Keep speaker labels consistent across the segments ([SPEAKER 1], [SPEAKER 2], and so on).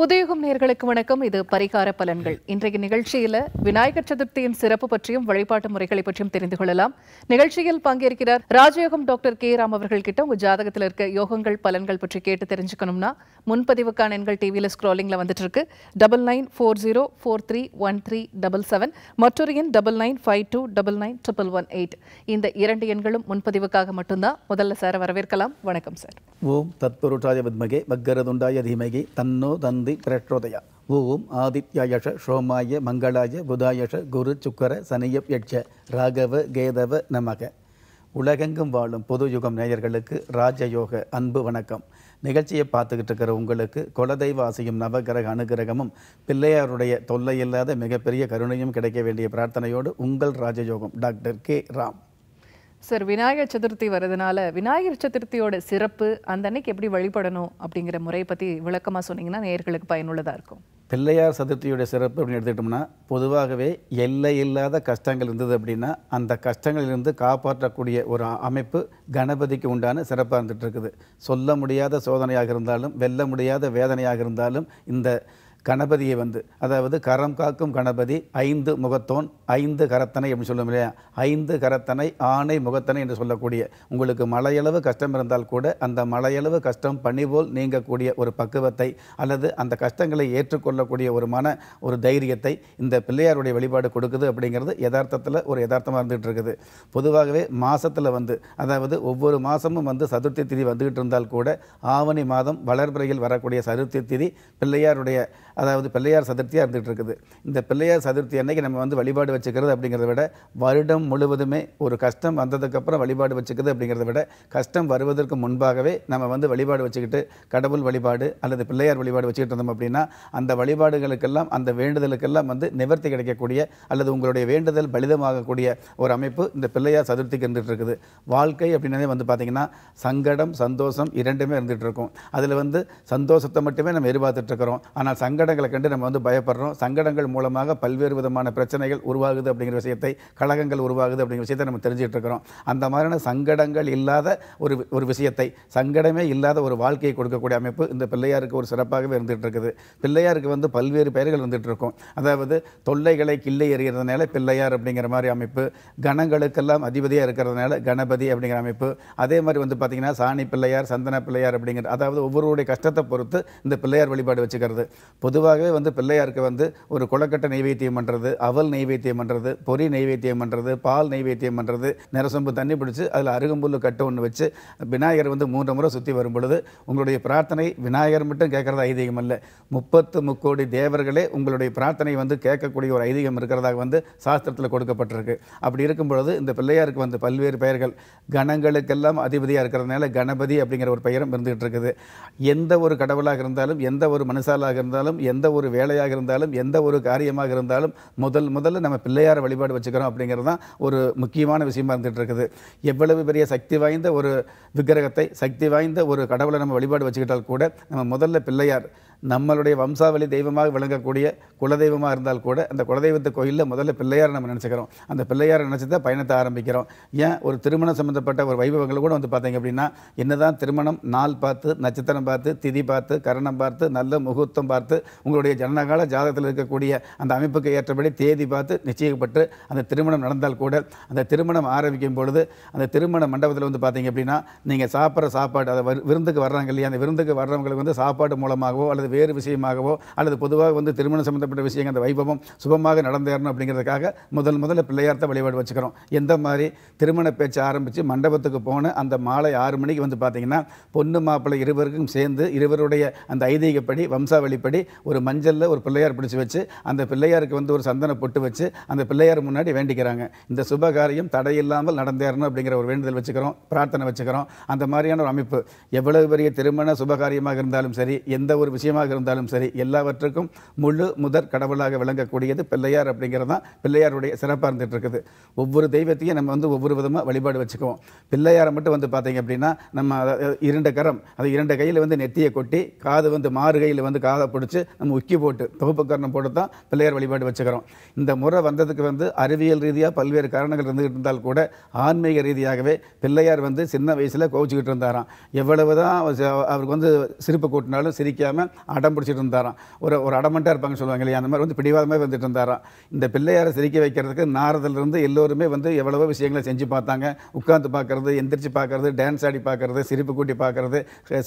[SPEAKER 1] புதையுகம் நேர்களுக்கு வணக்கம் இது பரிகார பலன்கள் இன்றைய நிகழ்ச்சியில விநாயகர் சதுர்த்தியின் சிறப்பு பற்றியும் வழிபாட்டு முறைகளை பற்றியும் தெரிந்து கொள்ளலாம் நிகழ்ச்சியில் பங்கேற்கிறார் ராஜயோகம் டாக்டர் கே ராம் அவர்கள் கிட்ட உங்க ஜாதகத்தில் இருக்க யோகங்கள் பலன்கள் பற்றி கேட்டு தெரிஞ்சுக்கணும்னா முன்பதிவுக்கான எண்கள் டிவியில ஸ்க்ராலிங்ல வந்துட்டு இருக்கு double nine four zero four three one three double seven மற்றொரு எண் double nine five two double nine triple one eight இந்த இரண்டு எண்களும் முன்பதிவுக்காக மட்டும்தான் முதல்ல சார் வரவேற்கலாம் வணக்கம் சார்
[SPEAKER 2] ஓம் தத்புருட்டாய வித்மகே மக்கரதுண்டாய தீமகி தன்னோ தந்தை ஸ்ருதி பிரஷ்ரோதயா ஓம் ஆதித்யாயஷ சோமாய மங்களாய புதாயஷ குரு சுக்கர சனியப் யட்ச ராகவ கேதவ நமக உலகெங்கும் வாழும் பொது யுகம் நேயர்களுக்கு ராஜயோக அன்பு வணக்கம் நிகழ்ச்சியை பார்த்துக்கிட்டு இருக்கிற உங்களுக்கு குலதெய்வ ஆசையும் நவகிரக அனுகிரகமும் பிள்ளையாருடைய தொல்லை இல்லாத மிகப்பெரிய கருணையும் கிடைக்க வேண்டிய பிரார்த்தனையோடு உங்கள் ராஜயோகம் doctor K Ram
[SPEAKER 1] sir Vinayagar Chaturthi வரதுனால விநாயகர் சதுர்த்தியோட சிறப்பு அந்த அன்னைக்கு எப்படி வழிபடணும் அப்படிங்கிற முறையை பற்றி விளக்கமாக சொன்னீங்கன்னா நேர்களுக்கு பயனுள்ளதாக இருக்கும்
[SPEAKER 2] பிள்ளையார் சதுர்த்தியோட சிறப்பு அப்படின்னு எடுத்துக்கிட்டோம்னா பொதுவாகவே எல்லை இல்லாத கஷ்டங்கள் இருந்தது அப்படின்னா அந்த கஷ்டங்களிலிருந்து காப்பாற்றக்கூடிய ஒரு அமைப்பு கணபதிக்கு உண்டான சிறப்பாக இருந்துகிட்டு இருக்குது சொல்ல முடியாத சோதனையாக இருந்தாலும் வெல்ல முடியாத வேதனையாக இருந்தாலும் இந்த கணபதியை வந்து அதாவது கரம் காக்கும் கணபதி ஐந்து முகத்தோன் ஐந்து கரத்தனை அப்படின்னு சொல்லும் இல்லையா ஐந்து கரத்தனை ஆணை முகத்தனை என்று சொல்லக்கூடிய உங்களுக்கு மலையளவு கஷ்டம் இருந்தால் கூட அந்த மலையளவு கஷ்டம் பணிபோல் நீங்கக்கூடிய ஒரு பக்குவத்தை அல்லது அந்த கஷ்டங்களை ஏற்றுக்கொள்ளக்கூடிய ஒரு மன ஒரு தைரியத்தை இந்த பிள்ளையாருடைய வழிபாடு கொடுக்குது அப்படிங்கிறது யதார்த்தத்தில் ஒரு யதார்த்தமாக இருந்துகிட்டு இருக்குது பொதுவாகவே மாதத்தில் வந்து அதாவது ஒவ்வொரு மாதமும் வந்து சதுர்த்தி திதி வந்துக்கிட்டு இருந்தால் கூட ஆவணி மாதம் வளர்பிறையில் வரக்கூடிய சதுர்த்தி திதி பிள்ளையாருடைய அதாவது பிள்ளையார் சதுர்த்தியாக இருந்துகிட்டு இருக்குது இந்த பிள்ளையார் சதுர்த்தி அன்னைக்கு நம்ம வந்து வழிபாடு வச்சுக்கிறது அப்படிங்கிறத விட வருடம் முழுவதுமே ஒரு கஷ்டம் வந்ததுக்கப்புறம் வழிபாடு வச்சுக்கிறது அப்படிங்கிறத விட கஷ்டம் வருவதற்கு முன்பாகவே நம்ம வந்து வழிபாடு வச்சுக்கிட்டு கடவுள் வழிபாடு அல்லது பிள்ளையார் வழிபாடு வச்சுக்கிட்டு இருந்தோம் அப்படின்னா அந்த வழிபாடுகளுக்கெல்லாம் அந்த வேண்டுதலுக்கெல்லாம் வந்து நிவர்த்தி கிடைக்கக்கூடிய அல்லது உங்களுடைய வேண்டுதல் பலிதமாகக்கூடிய ஒரு அமைப்பு இந்த பிள்ளையார் சதுர்த்திக்கு இருந்துகிட்டு இருக்குது வாழ்க்கை அப்படின்னதே வந்து பார்த்திங்கன்னா சங்கடம் சந்தோஷம் இரண்டுமே இருந்துகிட்டு இருக்கும் அதில் வந்து சந்தோஷத்தை மட்டுமே நம்ம எதிர்பார்த்துட்ருக்கிறோம் ஆனால் சங்க சங்கடங்களை கண்டு நம்ம வந்து பயப்படுறோம் சங்கடங்கள் மூலமாக பல்வேறு விதமான பிரச்சனைகள் உருவாகுது அப்படிங்கிற விஷயத்தை கழகங்கள் உருவாகுது அப்படிங்கிற விஷயத்தை நம்ம தெரிஞ்சுக்கிட்டு இருக்கிறோம் அந்த மாதிரியான சங்கடங்கள் இல்லாத ஒரு ஒரு விஷயத்தை சங்கடமே இல்லாத ஒரு வாழ்க்கையை கொடுக்கக்கூடிய அமைப்பு இந்த பிள்ளையாருக்கு ஒரு சிறப்பாகவே இருந்துகிட்டு இருக்குது பிள்ளையாருக்கு வந்து பல்வேறு பெயர்கள் வந்துட்டு இருக்கும் அதாவது தொல்லைகளை கிள்ளை எறிகிறதுனால பிள்ளையார் அப்படிங்கிற மாதிரி அமைப்பு கணங்களுக்கெல்லாம் அதிபதியாக இருக்கிறதுனால கணபதி அப்படிங்கிற அமைப்பு அதே மாதிரி வந்து பார்த்தீங்கன்னா சாணி பிள்ளையார் சந்தன பிள்ளையார் அப்படிங்கிற அதாவது ஒவ்வொருவருடைய கஷ்டத்தை பொறுத்து இந்த பிள்ளையார் வழிபாடு வச்சுக்கிறது பொதுவாகவே வந்து பிள்ளையாருக்கு வந்து ஒரு குளக்கட்டை நைவேத்தியம் பண்ணுறது அவல் நைவேத்தியம் பண்ணுறது பொறி நைவேத்தியம் பண்ணுறது பால் நைவேத்தியம் பண்ணுறது நிறசொம்பு தண்ணி பிடிச்சி அதில் அருகம்புல் கட்டு ஒன்று வச்சு விநாயகர் வந்து மூன்று முறை சுற்றி வரும் பொழுது உங்களுடைய பிரார்த்தனை விநாயகர் மட்டும் கேட்குறது ஐதீகம் அல்ல முப்பத்து முக்கோடி தேவர்களே உங்களுடைய பிரார்த்தனை வந்து கேட்கக்கூடிய ஒரு ஐதீகம் இருக்கிறதாக வந்து சாஸ்திரத்தில் கொடுக்கப்பட்டிருக்கு அப்படி இருக்கும் பொழுது இந்த பிள்ளையாருக்கு வந்து பல்வேறு பெயர்கள் கணங்களுக்கெல்லாம் அதிபதியாக இருக்கிறதுனால கணபதி அப்படிங்கிற ஒரு பெயரும் இருந்துகிட்டு இருக்குது எந்த ஒரு கடவுளாக இருந்தாலும் எந்த ஒரு மனுஷாலாக இருந்தாலும் எந்த ஒரு வேலையாக இருந்தாலும் எந்த ஒரு காரியமாக இருந்தாலும் முதல் முதல்ல நம்ம பிள்ளையார் வழிபாடு வச்சுக்கிறோம் அப்படிங்கிறது தான் ஒரு முக்கியமான விஷயமா இருந்துகிட்டு இருக்குது எவ்வளவு பெரிய சக்தி வாய்ந்த ஒரு விக்கிரகத்தை சக்தி வாய்ந்த ஒரு கடவுளை நம்ம வழிபாடு வச்சுக்கிட்டால் கூட நம்ம முதல்ல பிள்ளையார் நம்மளுடைய வம்சாவளி தெய்வமாக விளங்கக்கூடிய குலதெய்வமாக இருந்தால் கூட அந்த குலதெய்வத்து கோயிலில் முதல்ல பிள்ளையார் நம்ம நினச்சிக்கிறோம் அந்த பிள்ளையாரை நினச்சி தான் பயணத்தை ஆரம்பிக்கிறோம் ஏன் ஒரு திருமணம் சம்மந்தப்பட்ட ஒரு வைபவங்கள் கூட வந்து பார்த்தீங்க அப்படின்னா என்னதான் திருமணம் நாள் பார்த்து நட்சத்திரம் பார்த்து திதி பார்த்து கரணம் பார்த்து நல்ல முகூர்த்தம் பார்த்து உங்களுடைய ஜனகால ஜாதகத்தில் இருக்கக்கூடிய அந்த அமைப்புக்கு ஏற்றபடி தேதி பார்த்து நிச்சயிக்கப்பட்டு அந்த திருமணம் நடந்தால் கூட அந்த திருமணம் ஆரம்பிக்கும் பொழுது அந்த திருமண மண்டபத்தில் வந்து பார்த்தீங்க அப்படின்னா நீங்கள் சாப்பிட்ற சாப்பாடு அதை விருந்துக்கு வர்றாங்க இல்லையா அந்த விருந்துக்கு வர்றவங்களுக்கு வந்து சாப்பாடு மூலமாகவோ அல்லது வேறு விஷயமாகவோ அல்லது பொதுவாக வந்து திருமணம் சம்மந்தப்பட்ட விஷயங்கள் அந்த வைபவம் சுபமாக நடந்தேறணும் அப்படிங்கிறதுக்காக முதல் முதல்ல பிள்ளையார்த்த வழிபாடு வச்சுக்கிறோம் எந்த மாதிரி திருமண பேச்சு ஆரம்பித்து மண்டபத்துக்கு போன அந்த மாலை ஆறு மணிக்கு வந்து பார்த்திங்கன்னா பொண்ணு மாப்பிள்ளை இருவருக்கும் சேர்ந்து இருவருடைய அந்த ஐதீகப்படி வம்சாவளிப்படி ஒரு மஞ்சளில் ஒரு பிள்ளையார் பிடிச்சி வச்சு அந்த பிள்ளையாருக்கு வந்து ஒரு சந்தன பொட்டு வச்சு அந்த பிள்ளையார் முன்னாடி வேண்டிக்கிறாங்க இந்த சுப காரியம் தடையில்லாமல் நடந்தேறணும் அப்படிங்கிற ஒரு வேண்டுதல் வச்சுக்கிறோம் பிரார்த்தனை வச்சுக்கிறோம் அந்த மாதிரியான ஒரு அமைப்பு எவ்வளவு பெரிய திருமண சுபகாரியமாக இருந்தாலும் சரி எந்த ஒரு விஷயமாக விஷயமாக இருந்தாலும் சரி எல்லாவற்றுக்கும் முழு முதற் கடவுளாக விளங்கக்கூடியது பிள்ளையார் அப்படிங்கிறது தான் பிள்ளையாருடைய சிறப்பாக இருந்துகிட்டு இருக்குது ஒவ்வொரு தெய்வத்தையும் நம்ம வந்து ஒவ்வொரு விதமாக வழிபாடு வச்சுக்குவோம் பிள்ளையாரை மட்டும் வந்து பார்த்தீங்க அப்படின்னா நம்ம இரண்டு கரம் அது இரண்டு கையில் வந்து நெத்தியை கொட்டி காது வந்து மாறு கையில் வந்து காதை பிடிச்சி நம்ம உக்கி போட்டு தொகுப்பு கரணம் போட்டு தான் பிள்ளையார் வழிபாடு வச்சுக்கிறோம் இந்த முறை வந்ததுக்கு வந்து அறிவியல் ரீதியாக பல்வேறு காரணங்கள் இருந்துகிட்டு இருந்தால் கூட ஆன்மீக ரீதியாகவே பிள்ளையார் வந்து சின்ன வயசில் கோவிச்சுக்கிட்டு இருந்தாராம் எவ்வளவு தான் அவருக்கு வந்து சிரிப்பு கூட்டினாலும் சிரிக்காமல் அடம் பிடிச்சிட்டு இருந்தாராம் ஒரு ஒரு அடமெண்ட்டாக இருப்பாங்கன்னு சொல்லுவாங்க இல்லையா அந்த மாதிரி வந்து பிடிவாதமாக வந்துட்டு இருந்தாராம் இந்த பிள்ளையாரை சிரிக்க வைக்கிறதுக்கு நாரதிலிருந்து எல்லோருமே வந்து எவ்வளவோ விஷயங்களை செஞ்சு பார்த்தாங்க உட்காந்து பார்க்கறது எந்திரிச்சு பார்க்கறது டான்ஸ் ஆடி பார்க்கறது சிரிப்பு கூட்டி பார்க்கறது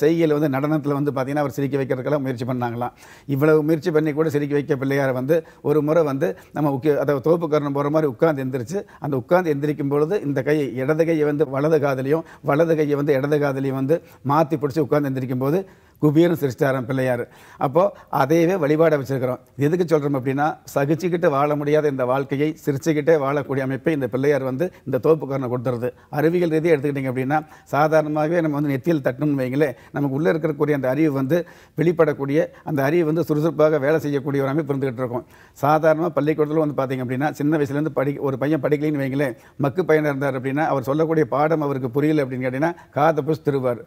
[SPEAKER 2] செய்கையில் வந்து நடனத்தில் வந்து பார்த்திங்கன்னா அவர் சிரிக்க வைக்கிறதுக்கெல்லாம் முயற்சி பண்ணாங்களாம் இவ்வளவு முயற்சி பண்ணி கூட சிரிக்க வைக்க பிள்ளையாரை வந்து ஒரு முறை வந்து நம்ம உக்க அதை தோப்பு கரணம் போகிற மாதிரி உட்காந்து எந்திரிச்சு அந்த உட்காந்து எந்திரிக்கும் பொழுது இந்த கையை இடது கையை வந்து வலது காதலையும் வலது கையை வந்து இடது காதலையும் வந்து மாற்றி பிடிச்சி உட்காந்து எந்திரிக்கும் போது குபீரன் சிருஷ்டாரம் பிள்ளையார் அப்போது அதையவே வழிபாட வச்சுருக்கிறோம் எதுக்கு சொல்கிறோம் அப்படின்னா சகிச்சுக்கிட்டு வாழ முடியாத இந்த வாழ்க்கையை சிரிச்சுக்கிட்டே வாழக்கூடிய அமைப்பை இந்த பிள்ளையார் வந்து இந்த தோப்புக்காரனை கொடுத்துருது அறிவியல் ரீதியாக எடுத்துக்கிட்டிங்க அப்படின்னா சாதாரணமாகவே நம்ம வந்து நெத்தியில் தட்டணும்னு வைங்களே நமக்கு உள்ளே இருக்கக்கூடிய அந்த அறிவு வந்து வெளிப்படக்கூடிய அந்த அறிவு வந்து சுறுசுறுப்பாக வேலை செய்யக்கூடிய ஒரு அமைப்பு இருந்துகிட்டு இருக்கும் சாதாரணமாக பள்ளிக்கூடத்தில் வந்து பார்த்திங்க அப்படின்னா சின்ன வயசுலேருந்து படி ஒரு பையன் படிக்கலைன்னு வைங்களேன் மக்கு பையனாக இருந்தார் அப்படின்னா அவர் சொல்லக்கூடிய பாடம் அவருக்கு புரியல அப்படின்னு கேட்டிங்கன்னா காதை புஷ் திருவார்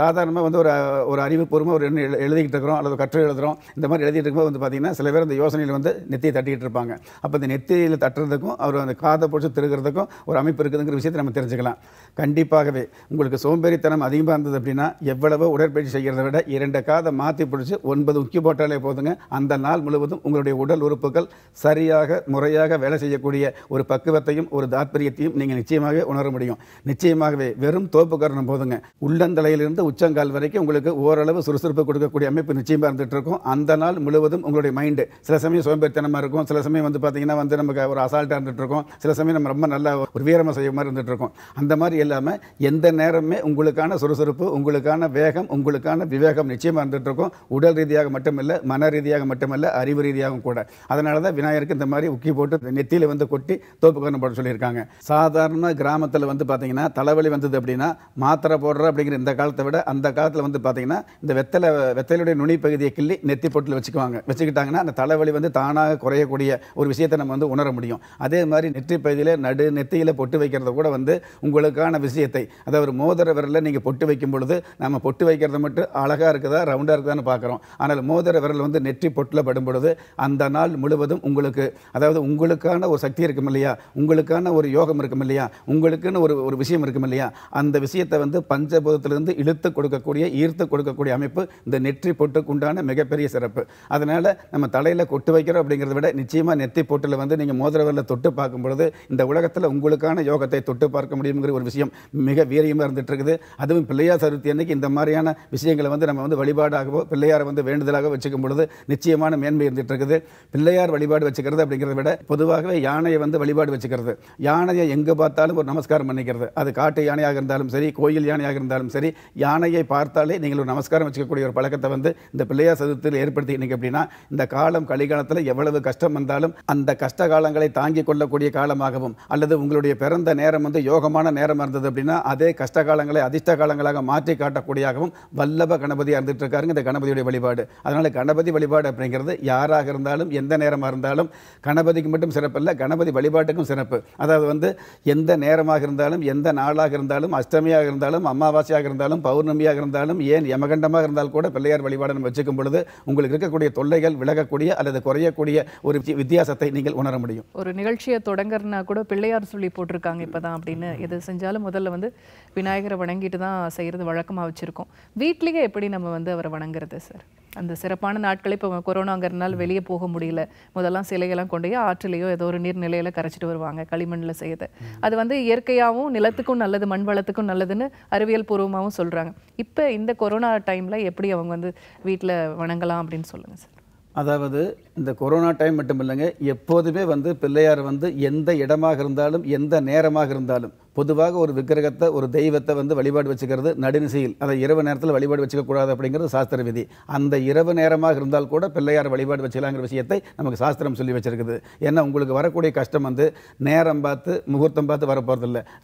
[SPEAKER 2] சாதாரணமாக வந்து ஒரு ஒரு அறிவுபூர்வமாக ஒரு என்ன எழுதிக்கிட்டு இருக்கிறோம் அல்லது கற்று எழுதுகிறோம் இந்த மாதிரி எழுதிட்டு இருக்கும்போது வந்து பார்த்திங்கன்னா சில பேர் அந்த யோசனையில் வந்து நெத்தியை தட்டிக்கிட்டு இருப்பாங்க அப்போ இந்த நெத்தியில் தட்டுறதுக்கும் அவர் அந்த காதை பிடிச்சி திருகிறதுக்கும் ஒரு அமைப்பு இருக்குதுங்கிற விஷயத்தை நம்ம தெரிஞ்சுக்கலாம் கண்டிப்பாகவே உங்களுக்கு சோம்பேறித்தனம் அதிகமாக இருந்தது அப்படின்னா எவ்வளவோ உடற்பயிற்சி செய்கிறத விட இரண்டு காதை மாற்றி பிடிச்சி ஒன்பது உக்கி போட்டாலே போதுங்க அந்த நாள் முழுவதும் உங்களுடைய உடல் உறுப்புகள் சரியாக முறையாக வேலை செய்யக்கூடிய ஒரு பக்குவத்தையும் ஒரு தாத்பரியத்தையும் நீங்கள் நிச்சயமாகவே உணர முடியும் நிச்சயமாகவே வெறும் தோப்பு காரணம் போதுங்க உள்ளந்தலையிலிருந்து உச்சங்கால் வரைக்கும் உங்களுக்கு ஓர ஓரளவு சுறுசுறுப்பு கொடுக்கக்கூடிய அமைப்பு நிச்சயமாக இருந்துகிட்டு இருக்கும் அந்த நாள் முழுவதும் உங்களுடைய மைண்டு சில சமயம் சோம்பேறித்தனமாக இருக்கும் சில சமயம் வந்து பார்த்திங்கன்னா வந்து நமக்கு ஒரு அசால்ட்டாக இருந்துகிட்டு இருக்கும் சில சமயம் நம்ம ரொம்ப நல்லா ஒரு வீரமாக செய்ய மாதிரி இருந்துகிட்டு இருக்கும் அந்த மாதிரி இல்லாமல் எந்த நேரமே உங்களுக்கான சுறுசுறுப்பு உங்களுக்கான வேகம் உங்களுக்கான விவேகம் நிச்சயமாக இருந்துகிட்டு இருக்கும் உடல் ரீதியாக மட்டுமல்ல மன ரீதியாக மட்டுமல்ல அறிவு ரீதியாகவும் கூட அதனால தான் விநாயகருக்கு இந்த மாதிரி உக்கி போட்டு நெத்தியில் வந்து கொட்டி தோப்புக்கரணம் போட சொல்லியிருக்காங்க சாதாரண கிராமத்தில் வந்து பார்த்திங்கன்னா தலைவலி வந்தது அப்படின்னா மாத்திரை போடுற அப்படிங்கிற இந்த காலத்தை விட அந்த காலத்தில் வந்து பார்த்திங்கன்னா இந்த வெத்தலை வெத்தலையுடைய நுனி பகுதியை கிள்ளி நெத்தி பொட்டில் வச்சுக்குவாங்க வச்சுக்கிட்டாங்கன்னா அந்த தலைவலி வந்து தானாக குறையக்கூடிய ஒரு விஷயத்தை நம்ம வந்து உணர முடியும் அதே மாதிரி நெற்றி பகுதியில் நடு நெத்தியில் பொட்டு வைக்கிறத கூட வந்து உங்களுக்கான விஷயத்தை அதாவது மோதிர விரலில் நீங்கள் பொட்டு வைக்கும் பொழுது நம்ம பொட்டு வைக்கிறத மட்டும் அழகாக இருக்குதா ரவுண்டாக இருக்குதான்னு பார்க்குறோம் ஆனால் மோதிர விரல் வந்து நெற்றி பொட்டில் படும் பொழுது அந்த நாள் முழுவதும் உங்களுக்கு அதாவது உங்களுக்கான ஒரு சக்தி இருக்கும் இல்லையா உங்களுக்கான ஒரு யோகம் இருக்கும் இல்லையா உங்களுக்குன்னு ஒரு ஒரு விஷயம் இருக்கும் இல்லையா அந்த விஷயத்தை வந்து பஞ்சபூதத்திலிருந்து இழுத்து கொடுக்கக்கூடிய ஈர்த்து கொடுக்க கொடுக்கக்கூடிய அமைப்பு இந்த நெற்றி பொட்டுக்கு உண்டான மிகப்பெரிய சிறப்பு அதனால் நம்ம தலையில் கொட்டு வைக்கிறோம் அப்படிங்கிறத விட நிச்சயமாக நெத்தி பொட்டில் வந்து நீங்கள் மோதிரவரில் தொட்டு பார்க்கும்பொழுது இந்த உலகத்தில் உங்களுக்கான யோகத்தை தொட்டு பார்க்க முடியுங்கிற ஒரு விஷயம் மிக வீரியமாக இருந்துட்டு இருக்குது அதுவும் பிள்ளையார் சதுர்த்தி அன்னைக்கு இந்த மாதிரியான விஷயங்களை வந்து நம்ம வந்து வழிபாடாகவோ பிள்ளையாரை வந்து வேண்டுதலாக வச்சுக்கும் பொழுது நிச்சயமான மேன்மை இருந்துட்டு இருக்குது பிள்ளையார் வழிபாடு வச்சுக்கிறது அப்படிங்கிறத விட பொதுவாகவே யானையை வந்து வழிபாடு வச்சுக்கிறது யானையை எங்கே பார்த்தாலும் ஒரு நமஸ்காரம் பண்ணிக்கிறது அது காட்டு யானையாக இருந்தாலும் சரி கோயில் யானையாக இருந்தாலும் சரி யானையை பார்த்தாலே நீங்கள் ஒரு நமஸ்காரம் வச்சுக்கக்கூடிய ஒரு பழக்கத்தை வந்து இந்த பிள்ளையார் சதுரத்தில் ஏற்படுத்தி இன்னைக்கு அப்படின்னா இந்த காலம் கலிகாலத்தில் எவ்வளவு கஷ்டம் வந்தாலும் அந்த கஷ்ட காலங்களை தாங்கி கொள்ளக்கூடிய காலமாகவும் அல்லது உங்களுடைய பிறந்த நேரம் வந்து யோகமான நேரம் இருந்தது அப்படின்னா அதே கஷ்ட காலங்களை அதிர்ஷ்ட காலங்களாக மாற்றி காட்டக்கூடியாகவும் வல்லப கணபதியாக இருந்துட்டு இருக்காருங்க இந்த கணபதியுடைய வழிபாடு அதனால் கணபதி வழிபாடு அப்படிங்கிறது யாராக இருந்தாலும் எந்த நேரமாக இருந்தாலும் கணபதிக்கு மட்டும் சிறப்பு இல்லை கணபதி வழிபாட்டுக்கும் சிறப்பு அதாவது வந்து எந்த நேரமாக இருந்தாலும் எந்த நாளாக இருந்தாலும் அஷ்டமியாக இருந்தாலும் அமாவாசையாக இருந்தாலும் பௌர்ணமியாக இருந்தாலும் ஏன் யமக அகண்டமாக இருந்தால் கூட பிள்ளையார் வழிபாடு நம்ம வச்சுக்கும் பொழுது உங்களுக்கு இருக்கக்கூடிய தொல்லைகள் விலகக்கூடிய அல்லது குறையக்கூடிய ஒரு வித்தியாசத்தை நீங்கள் உணர முடியும்
[SPEAKER 1] ஒரு நிகழ்ச்சியை தொடங்கறனா கூட பிள்ளையார் சொல்லி போட்டிருக்காங்க இப்போதான் அப்படின்னு எது செஞ்சாலும் முதல்ல வந்து விநாயகரை வணங்கிட்டு தான் செய்கிறது வழக்கமாக வச்சுருக்கோம் வீட்லேயே எப்படி நம்ம வந்து அவரை வணங்குறது சார் அந்த சிறப்பான நாட்களை இப்போ கொரோனாங்கிறனால வெளியே போக முடியல முதல்லாம் சிலையெல்லாம் கொண்டு போய் ஏதோ ஒரு நீர்நிலையில் கரைச்சிட்டு வருவாங்க களிமண்ணில் செய்யறது அது வந்து இயற்கையாகவும் நிலத்துக்கும் நல்லது மண் வளத்துக்கும் நல்லதுன்னு அறிவியல் பூர்வமாகவும் சொல்கிறாங்க இப்போ இந்த கொரோனா டைமில் எப்படி அவங்க வந்து வீட்டில் வணங்கலாம் அப்படின்னு சொல்லுங்கள் சார்
[SPEAKER 2] அதாவது இந்த கொரோனா டைம் மட்டும் இல்லைங்க எப்போதுமே வந்து பிள்ளையார் வந்து எந்த இடமாக இருந்தாலும் எந்த நேரமாக இருந்தாலும் பொதுவாக ஒரு விக்கிரகத்தை ஒரு தெய்வத்தை வந்து வழிபாடு வச்சுக்கிறது நடுநிசையில் அதை இரவு நேரத்தில் வழிபாடு வச்சுக்கக்கூடாது அப்படிங்கிறது சாஸ்திர விதி அந்த இரவு நேரமாக இருந்தால் கூட பிள்ளையார் வழிபாடு வச்சுக்கலாங்கிற விஷயத்தை நமக்கு சாஸ்திரம் சொல்லி வச்சுருக்குது ஏன்னா உங்களுக்கு வரக்கூடிய கஷ்டம் வந்து நேரம் பார்த்து முகூர்த்தம் பார்த்து வர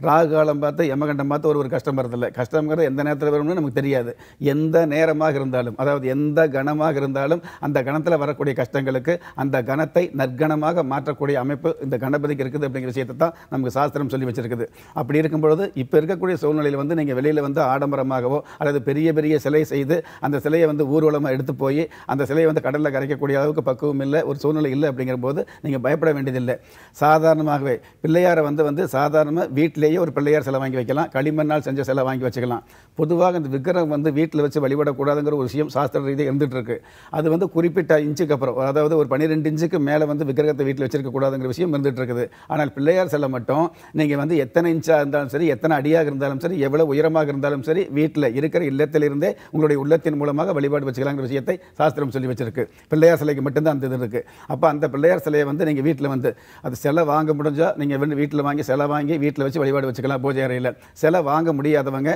[SPEAKER 2] ராகு காலம் பார்த்து யமகண்டம் பார்த்து ஒரு ஒரு கஷ்டம் வரதில்லை கஷ்டங்கிறது எந்த நேரத்தில் வரும்னு நமக்கு தெரியாது எந்த நேரமாக இருந்தாலும் அதாவது எந்த கணமாக இருந்தாலும் அந்த கணத்தில் வரக்கூடிய கஷ்டங்களுக்கு அந்த கணத்தை நற்கணமாக மாற்றக்கூடிய அமைப்பு இந்த கணபதிக்கு இருக்குது அப்படிங்கிற விஷயத்தை தான் நமக்கு சாஸ்திரம் சொல்லி வச்சுருக்குது அப்படி இருக்கும் பொழுது இப்போ இருக்கக்கூடிய சூழ்நிலையில் வந்து நீங்கள் வெளியில் வந்து ஆடம்பரமாகவோ அல்லது பெரிய பெரிய சிலை செய்து அந்த சிலையை வந்து ஊர்வலமாக எடுத்து போய் அந்த சிலையை வந்து கடலில் கரைக்கக்கூடிய அளவுக்கு பக்குவம் இல்லை ஒரு சூழ்நிலை இல்லை அப்படிங்கிற போது நீங்கள் பயப்பட வேண்டியதில்லை சாதாரணமாகவே பிள்ளையாரை வந்து வந்து சாதாரணமாக வீட்டிலேயே ஒரு பிள்ளையார் சிலை வாங்கி வைக்கலாம் களிமண்ணால் செஞ்ச சிலை வாங்கி வச்சுக்கலாம் பொதுவாக இந்த விக்கிரம் வந்து வீட்டில் வச்சு வழிபடக்கூடாதுங்கிற ஒரு விஷயம் சாஸ்திர ரீதியாக இருந்துகிட்ருக்கு அது வந்து குறிப்பிட்ட இன்ச்சுக்கு அப்புறம் அதாவது ஒரு பன்னிரெண்டு இன்ச்சுக்கு மேலே வந்து விக்கிரகத்தை வீட்டில் வச்சிருக்கக்கூடாதுங்கிற விஷயம் இருந்துகிட்ருக்குது ஆனால் பிள்ளையார் சிலை மட்டும் நீங்கள் வந்து எத்தனை இன்ச் பீச்சாக இருந்தாலும் சரி எத்தனை அடியாக இருந்தாலும் சரி எவ்வளோ உயரமாக இருந்தாலும் சரி வீட்டில் இருக்கிற இல்லத்திலிருந்தே உங்களுடைய உள்ளத்தின் மூலமாக வழிபாடு வச்சுக்கலாங்கிற விஷயத்தை சாஸ்திரம் சொல்லி வச்சிருக்கு பிள்ளையார் சிலைக்கு மட்டும்தான் அந்த இது இருக்குது அப்போ அந்த பிள்ளையார் சிலையை வந்து நீங்கள் வீட்டில் வந்து அது சிலை வாங்க முடிஞ்சால் நீங்கள் வந்து வீட்டில் வாங்கி சிலை வாங்கி வீட்டில் வச்சு வழிபாடு வச்சுக்கலாம் பூஜை அறையில் சிலை வாங்க முடியாதவங்க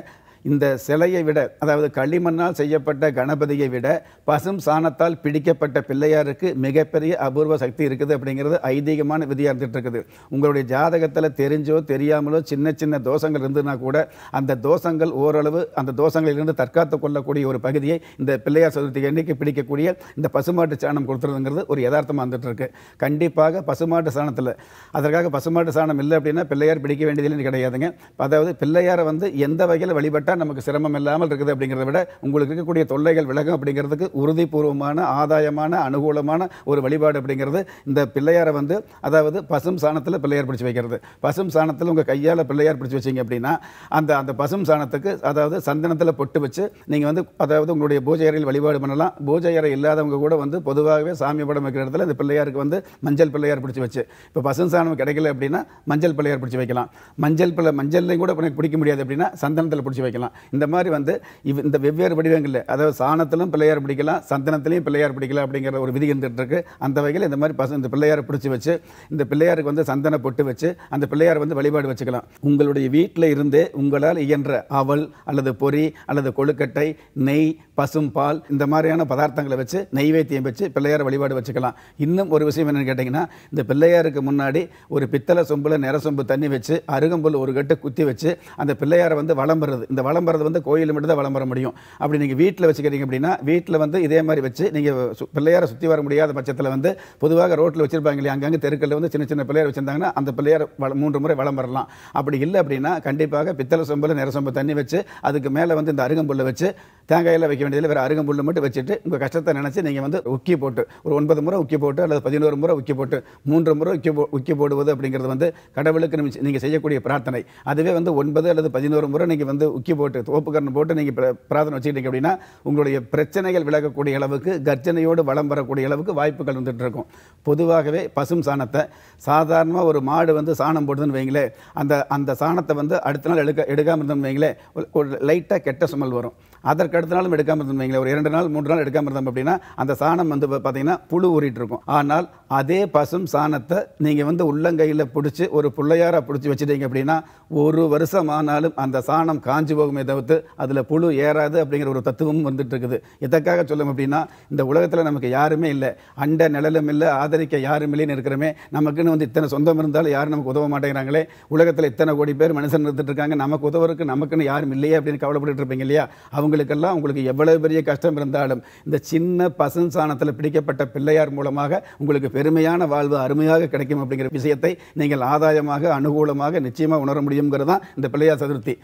[SPEAKER 2] இந்த சிலையை விட அதாவது களிமண்ணால் செய்யப்பட்ட கணபதியை விட பசும் சாணத்தால் பிடிக்கப்பட்ட பிள்ளையாருக்கு மிகப்பெரிய அபூர்வ சக்தி இருக்குது அப்படிங்கிறது ஐதீகமான விதியாக இருந்துட்டு உங்களுடைய ஜாதகத்தில் தெரிஞ்சோ தெரியாமலோ சின்ன சின்ன தோஷங்கள் இருந்ததுனா கூட அந்த தோஷங்கள் ஓரளவு அந்த தோஷங்களிலிருந்து தற்காத்து கொள்ளக்கூடிய ஒரு பகுதியை இந்த பிள்ளையார் சதுர்த்தி எண்ணிக்கை பிடிக்கக்கூடிய இந்த பசுமாட்டு சாணம் கொடுத்துருதுங்கிறது ஒரு யதார்த்தமாக வந்துட்டு இருக்கு கண்டிப்பாக பசுமாட்டு சாணத்தில் அதற்காக பசுமாட்டு சாணம் இல்லை அப்படின்னா பிள்ளையார் பிடிக்க வேண்டியதில்லைன்னு கிடையாதுங்க அதாவது பிள்ளையாரை வந்து எந்த வகையில் வழிபட்ட தான் நமக்கு சிரமம் இல்லாமல் இருக்குது அப்படிங்கிறத விட உங்களுக்கு இருக்கக்கூடிய தொல்லைகள் விலகும் அப்படிங்கிறதுக்கு உறுதிபூர்வமான ஆதாயமான அனுகூலமான ஒரு வழிபாடு அப்படிங்கிறது இந்த பிள்ளையாரை வந்து அதாவது பசும் சாணத்தில் பிள்ளையார் பிடிச்சி வைக்கிறது பசும் சாணத்தில் உங்கள் கையால் பிள்ளையார் பிடிச்சி வச்சிங்க அப்படின்னா அந்த அந்த பசும் சாணத்துக்கு அதாவது சந்தனத்தில் பொட்டு வச்சு நீங்கள் வந்து அதாவது உங்களுடைய பூஜை அறையில் வழிபாடு பண்ணலாம் பூஜை அறை இல்லாதவங்க கூட வந்து பொதுவாகவே சாமி படம் வைக்கிற இடத்துல இந்த பிள்ளையாருக்கு வந்து மஞ்சள் பிள்ளையார் பிடிச்சி வச்சு இப்போ பசும் சாணம் கிடைக்கல அப்படின்னா மஞ்சள் பிள்ளையார் பிடிச்சி வைக்கலாம் மஞ்சள் பிள்ளை மஞ்சள்லையும் கூட பிடிக்க முடியாது அப்படின்னா சந்தனத்தில் பிடிச்சி வைக்கலாம் பிடிக்கலாம் இந்த மாதிரி வந்து இவ் இந்த வெவ்வேறு வடிவங்களில் அதாவது சாணத்திலும் பிள்ளையார் பிடிக்கலாம் சந்தனத்திலையும் பிள்ளையார் பிடிக்கலாம் அப்படிங்கிற ஒரு விதி இருந்துகிட்டு அந்த வகையில் இந்த மாதிரி பசங்க இந்த பிள்ளையாரை பிடிச்சி வச்சு இந்த பிள்ளையாருக்கு வந்து சந்தன பொட்டு வச்சு அந்த பிள்ளையார் வந்து வழிபாடு வச்சுக்கலாம் உங்களுடைய வீட்டில் இருந்து உங்களால் இயன்ற அவல் அல்லது பொறி அல்லது கொழுக்கட்டை நெய் பசும் பால் இந்த மாதிரியான பதார்த்தங்களை வச்சு நெய்வேத்தியம் வச்சு பிள்ளையார் வழிபாடு வச்சுக்கலாம் இன்னும் ஒரு விஷயம் என்னென்னு கேட்டிங்கன்னா இந்த பிள்ளையாருக்கு முன்னாடி ஒரு பித்தளை சொம்பில் நிற சொம்பு தண்ணி வச்சு அருகம்புல் ஒரு கட்டு குத்தி வச்சு அந்த பிள்ளையாரை வந்து வளம்புறது இந்த வளம்புறது வந்து கோயில் மட்டும் தான் வளம்புற முடியும் அப்படி நீங்கள் வீட்டில் வச்சுக்கிறீங்க அப்படின்னா வீட்டில் வந்து இதே மாதிரி வச்சு நீங்கள் பிள்ளையாரை சுற்றி வர முடியாத பட்சத்தில் வந்து பொதுவாக ரோட்டில் வச்சிருப்பாங்க இல்லையா அங்கங்கே தெருக்களில் வந்து சின்ன சின்ன பிள்ளையார் வச்சுருந்தாங்கன்னா அந்த பிள்ளையார் மூன்று முறை வளம் வரலாம் அப்படி இல்லை அப்படின்னா கண்டிப்பாக பித்தளை சொம்பில் நிறசொம்பு தண்ணி வச்சு அதுக்கு மேலே வந்து இந்த அருகம்புல்லை வச்சு தேங்காயில் வைக்க வேண்டியதில் வேறு அருகம்புல் மட்டும் வச்சுட்டு உங்கள் கஷ்டத்தை நினச்சி நீங்கள் வந்து உக்கி போட்டு ஒரு ஒன்பது முறை உக்கி போட்டு அல்லது பதினோரு முறை உக்கி போட்டு மூன்று முறை உக்கி போ உக்கி போடுவது அப்படிங்கிறது வந்து கடவுளுக்கு நீங்கள் செய்யக்கூடிய பிரார்த்தனை அதுவே வந்து ஒன்பது அல்லது பதினோரு முறை நீங்கள் வந்து உக்கி போட்டு தோப்புக்கரணம் போட்டு நீங்கள் பிரார்த்தனை வச்சுக்கிட்டீங்க அப்படின்னா உங்களுடைய பிரச்சனைகள் விலகக்கூடிய அளவுக்கு கர்ஜனையோடு வளம் வரக்கூடிய அளவுக்கு வாய்ப்புகள் வந்துட்டு இருக்கும் பொதுவாகவே பசும் சாணத்தை சாதாரணமாக ஒரு மாடு வந்து சாணம் போடுதுன்னு வைங்களேன் அந்த அந்த சாணத்தை வந்து அடுத்த நாள் எடுக்க எடுக்காமல் இருந்தோம்னு வைங்களேன் ஒரு லைட்டாக கெட்ட சுமல் வரும் அதற்கு அதுக்கு அடுத்த நாளும் எடுக்காமல் இருந்தோம் ஒரு இரண்டு நாள் மூன்று நாள் எடுக்காமல் இருந்தோம் அப்படின்னா அந்த சாணம் வந்து பார்த்தீங்கன்னா புழு ஊறிட்டு இருக்கும் ஆனால் அதே பசும் சாணத்தை நீங்கள் வந்து உள்ளங்கையில் பிடிச்சி ஒரு பிள்ளையாராக பிடிச்சி வச்சுட்டீங்க அப்படின்னா ஒரு வருஷம் ஆனாலும் அந்த சாணம் காஞ்சி போகுமே தவிர்த்து அதில் புழு ஏறாது அப்படிங்கிற ஒரு தத்துவமும் வந்துட்டு இருக்குது எதற்காக சொல்லும் அப்படின்னா இந்த உலகத்தில் நமக்கு யாருமே இல்லை அண்ட நிழலும் இல்லை ஆதரிக்க யாரும் இல்லைன்னு இருக்கிறோமே நமக்குன்னு வந்து இத்தனை சொந்தம் இருந்தாலும் யாரும் நமக்கு உதவ மாட்டேங்கிறாங்களே உலகத்தில் இத்தனை கோடி பேர் மனுஷன் இருந்துட்டு இருக்காங்க நமக்கு உதவுறதுக்கு நமக்குன்னு யாரும் இல்லையே அப்படின்னு கவலைப்பட்டு இருப்பீங்க இல்லையா அவங்களுக்கு எல்லாம் உங்களுக்கு எவ்வளவு பெரிய கஷ்டம் இருந்தாலும் இந்த சின்ன பசும் சாணத்தில் பிடிக்கப்பட்ட பிள்ளையார் மூலமாக உங்களுக்கு பெருமையான வாழ்வு அருமையாக கிடைக்கும் அப்படிங்கிற விஷயத்தை நீங்கள் ஆதாயமாக அனுகூலமாக நிச்சயமாக உணர முடியுங்கிறது தான் இந்த பிள்ளையார் சதுர்த்தி